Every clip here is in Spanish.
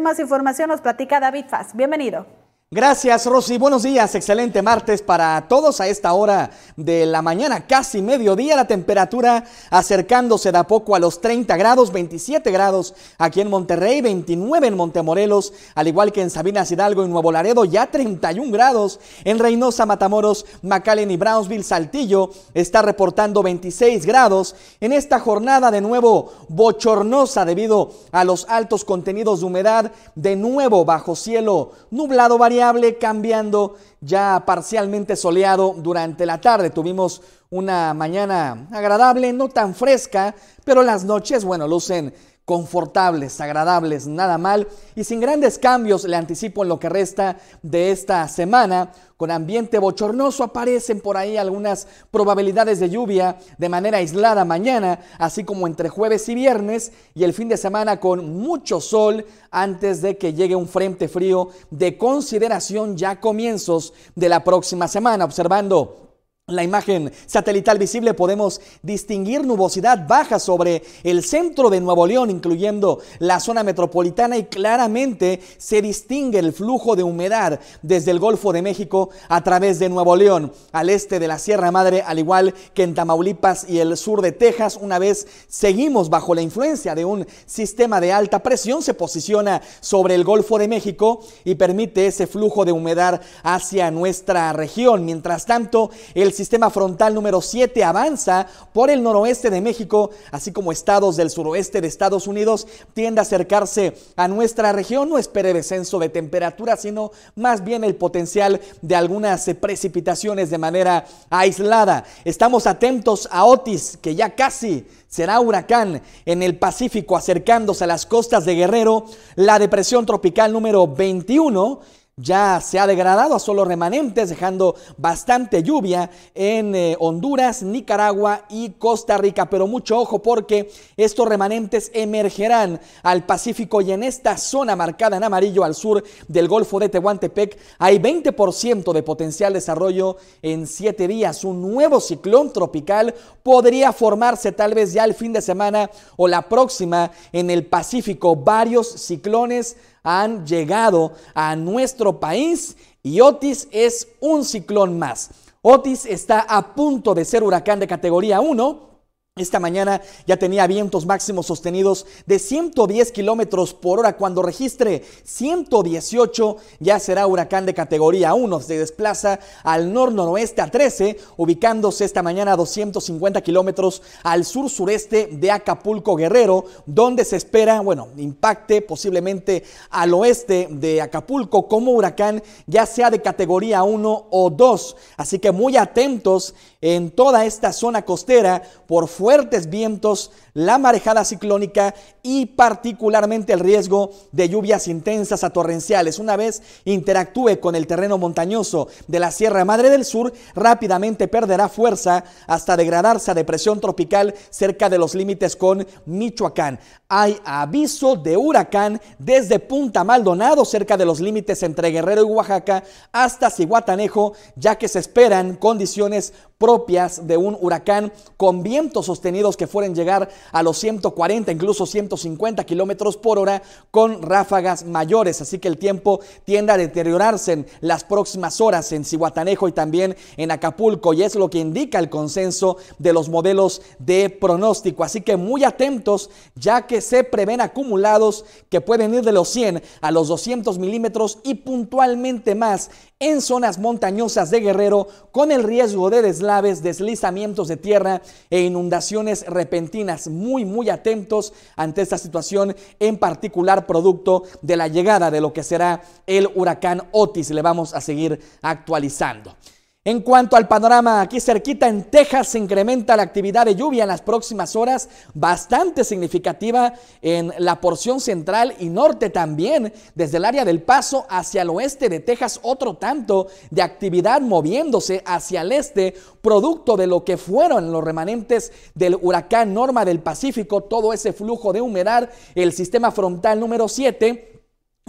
Más información nos platica David Faz. Bienvenido. Gracias, Rosy. Buenos días. Excelente martes para todos a esta hora de la mañana, casi mediodía. La temperatura acercándose de a poco a los 30 grados, 27 grados aquí en Monterrey, 29 en Montemorelos, al igual que en Sabinas Hidalgo y Nuevo Laredo, ya 31 grados. En Reynosa, Matamoros, McAllen y Brownsville, Saltillo está reportando 26 grados. En esta jornada, de nuevo bochornosa debido a los altos contenidos de humedad, de nuevo bajo cielo nublado variado cambiando ya parcialmente soleado durante la tarde. Tuvimos una mañana agradable, no tan fresca, pero las noches, bueno, lucen confortables, agradables, nada mal y sin grandes cambios, le anticipo en lo que resta de esta semana, con ambiente bochornoso aparecen por ahí algunas probabilidades de lluvia de manera aislada mañana, así como entre jueves y viernes y el fin de semana con mucho sol antes de que llegue un frente frío de consideración ya comienzos de la próxima semana, observando la imagen satelital visible podemos distinguir nubosidad baja sobre el centro de Nuevo León, incluyendo la zona metropolitana, y claramente se distingue el flujo de humedad desde el Golfo de México a través de Nuevo León, al este de la Sierra Madre, al igual que en Tamaulipas y el sur de Texas. Una vez seguimos bajo la influencia de un sistema de alta presión, se posiciona sobre el Golfo de México y permite ese flujo de humedad hacia nuestra región. Mientras tanto, el sistema frontal número 7 avanza por el noroeste de México, así como estados del suroeste de Estados Unidos, tiende a acercarse a nuestra región. No espere descenso de temperatura, sino más bien el potencial de algunas precipitaciones de manera aislada. Estamos atentos a Otis, que ya casi será huracán en el Pacífico acercándose a las costas de Guerrero, la depresión tropical número 21 ya se ha degradado a solo remanentes, dejando bastante lluvia en eh, Honduras, Nicaragua y Costa Rica. Pero mucho ojo porque estos remanentes emergerán al Pacífico y en esta zona marcada en amarillo al sur del Golfo de Tehuantepec hay 20% de potencial desarrollo en 7 días. Un nuevo ciclón tropical podría formarse tal vez ya el fin de semana o la próxima en el Pacífico. Varios ciclones han llegado a nuestro país y Otis es un ciclón más. Otis está a punto de ser huracán de categoría 1 esta mañana ya tenía vientos máximos sostenidos de 110 kilómetros por hora. Cuando registre 118, ya será huracán de categoría 1. Se desplaza al nor-noroeste a 13, ubicándose esta mañana a 250 kilómetros al sur-sureste de Acapulco Guerrero, donde se espera, bueno, impacte posiblemente al oeste de Acapulco como huracán, ya sea de categoría 1 o 2. Así que muy atentos en toda esta zona costera por fuertes vientos, la marejada ciclónica y particularmente el riesgo de lluvias intensas a torrenciales. Una vez interactúe con el terreno montañoso de la Sierra Madre del Sur, rápidamente perderá fuerza hasta degradarse a depresión tropical cerca de los límites con Michoacán. Hay aviso de huracán desde Punta Maldonado, cerca de los límites entre Guerrero y Oaxaca, hasta Cihuatanejo, ya que se esperan condiciones de un huracán con vientos sostenidos que fueren llegar a los 140, incluso 150 kilómetros por hora con ráfagas mayores. Así que el tiempo tiende a deteriorarse en las próximas horas en Cihuatanejo y también en Acapulco, y es lo que indica el consenso de los modelos de pronóstico. Así que muy atentos, ya que se prevén acumulados que pueden ir de los 100 a los 200 milímetros y puntualmente más en zonas montañosas de Guerrero con el riesgo de deslaves, deslizamientos de tierra e inundaciones repentinas. Muy, muy atentos ante esta situación, en particular producto de la llegada de lo que será el huracán Otis. Le vamos a seguir actualizando. En cuanto al panorama, aquí cerquita en Texas se incrementa la actividad de lluvia en las próximas horas, bastante significativa en la porción central y norte también, desde el área del paso hacia el oeste de Texas, otro tanto de actividad moviéndose hacia el este, producto de lo que fueron los remanentes del huracán Norma del Pacífico, todo ese flujo de humedad, el sistema frontal número 7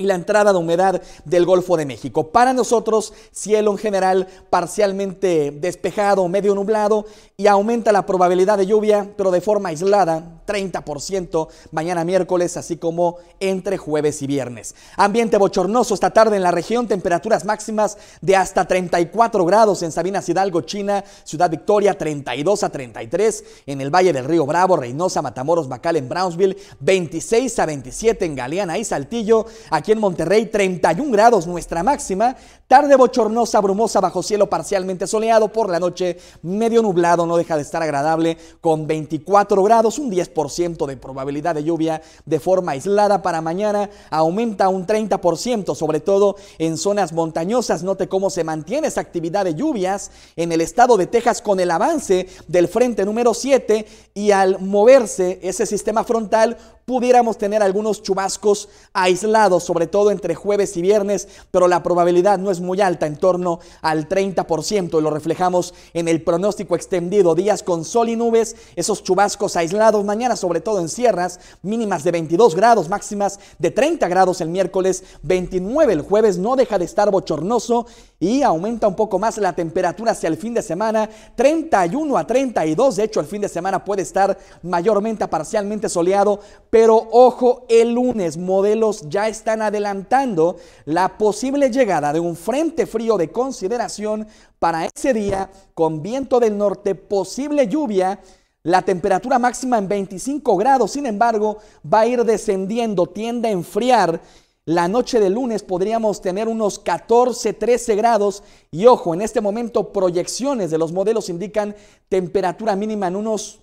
y la entrada de humedad del Golfo de México. Para nosotros, cielo en general parcialmente despejado, medio nublado y aumenta la probabilidad de lluvia, pero de forma aislada, 30% mañana miércoles, así como entre jueves y viernes. Ambiente bochornoso esta tarde en la región, temperaturas máximas de hasta 34 grados en Sabinas Hidalgo, China, Ciudad Victoria, 32 a 33, en el Valle del Río Bravo, Reynosa, Matamoros, Bacal, en Brownsville, 26 a 27 en Galeana y Saltillo, aquí en Monterrey, 31 grados nuestra máxima, tarde bochornosa, brumosa, bajo cielo parcialmente soleado, por la noche medio nublado, no deja de estar agradable, con 24 grados, un 10% de probabilidad de lluvia de forma aislada para mañana, aumenta un 30%, sobre todo en zonas montañosas, note cómo se mantiene esa actividad de lluvias en el estado de Texas con el avance del frente número 7 y al moverse ese sistema frontal pudiéramos tener algunos chubascos aislados, sobre todo entre jueves y viernes, pero la probabilidad no es muy alta, en torno al 30%, y lo reflejamos en el pronóstico extendido, días con sol y nubes, esos chubascos aislados, mañana sobre todo en sierras, mínimas de 22 grados, máximas de 30 grados el miércoles 29, el jueves no deja de estar bochornoso y aumenta un poco más la temperatura hacia el fin de semana, 31 a 32, de hecho el fin de semana puede estar mayormente a parcialmente soleado, pero pero ojo, el lunes modelos ya están adelantando la posible llegada de un frente frío de consideración para ese día con viento del norte, posible lluvia. La temperatura máxima en 25 grados, sin embargo, va a ir descendiendo, tiende a enfriar. La noche de lunes podríamos tener unos 14, 13 grados y ojo, en este momento proyecciones de los modelos indican temperatura mínima en unos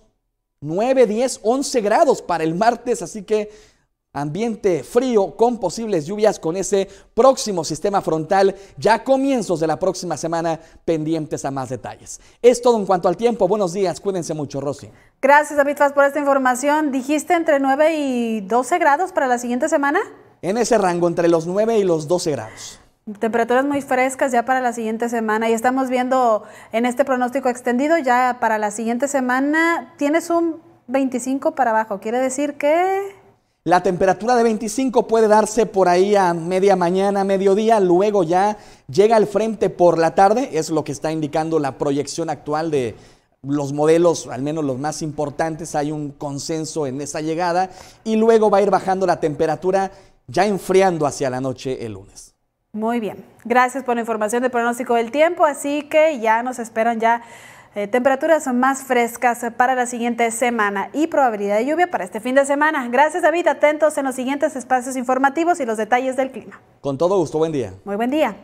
9, 10, 11 grados para el martes, así que ambiente frío con posibles lluvias con ese próximo sistema frontal ya comienzos de la próxima semana pendientes a más detalles. Es todo en cuanto al tiempo. Buenos días, cuídense mucho, Rosy. Gracias, David Faz, por esta información. Dijiste entre 9 y 12 grados para la siguiente semana. En ese rango, entre los 9 y los 12 grados. Temperaturas muy frescas ya para la siguiente semana y estamos viendo en este pronóstico extendido ya para la siguiente semana tienes un 25 para abajo, quiere decir que... La temperatura de 25 puede darse por ahí a media mañana, mediodía, luego ya llega al frente por la tarde, es lo que está indicando la proyección actual de, los modelos, al menos los más importantes, hay un consenso en esa llegada y luego va a ir bajando la temperatura ya enfriando hacia la noche el lunes. Muy bien, gracias por la información de pronóstico del tiempo, así que ya nos esperan ya eh, temperaturas más frescas para la siguiente semana y probabilidad de lluvia para este fin de semana. Gracias David, atentos en los siguientes espacios informativos y los detalles del clima. Con todo gusto, buen día. Muy buen día.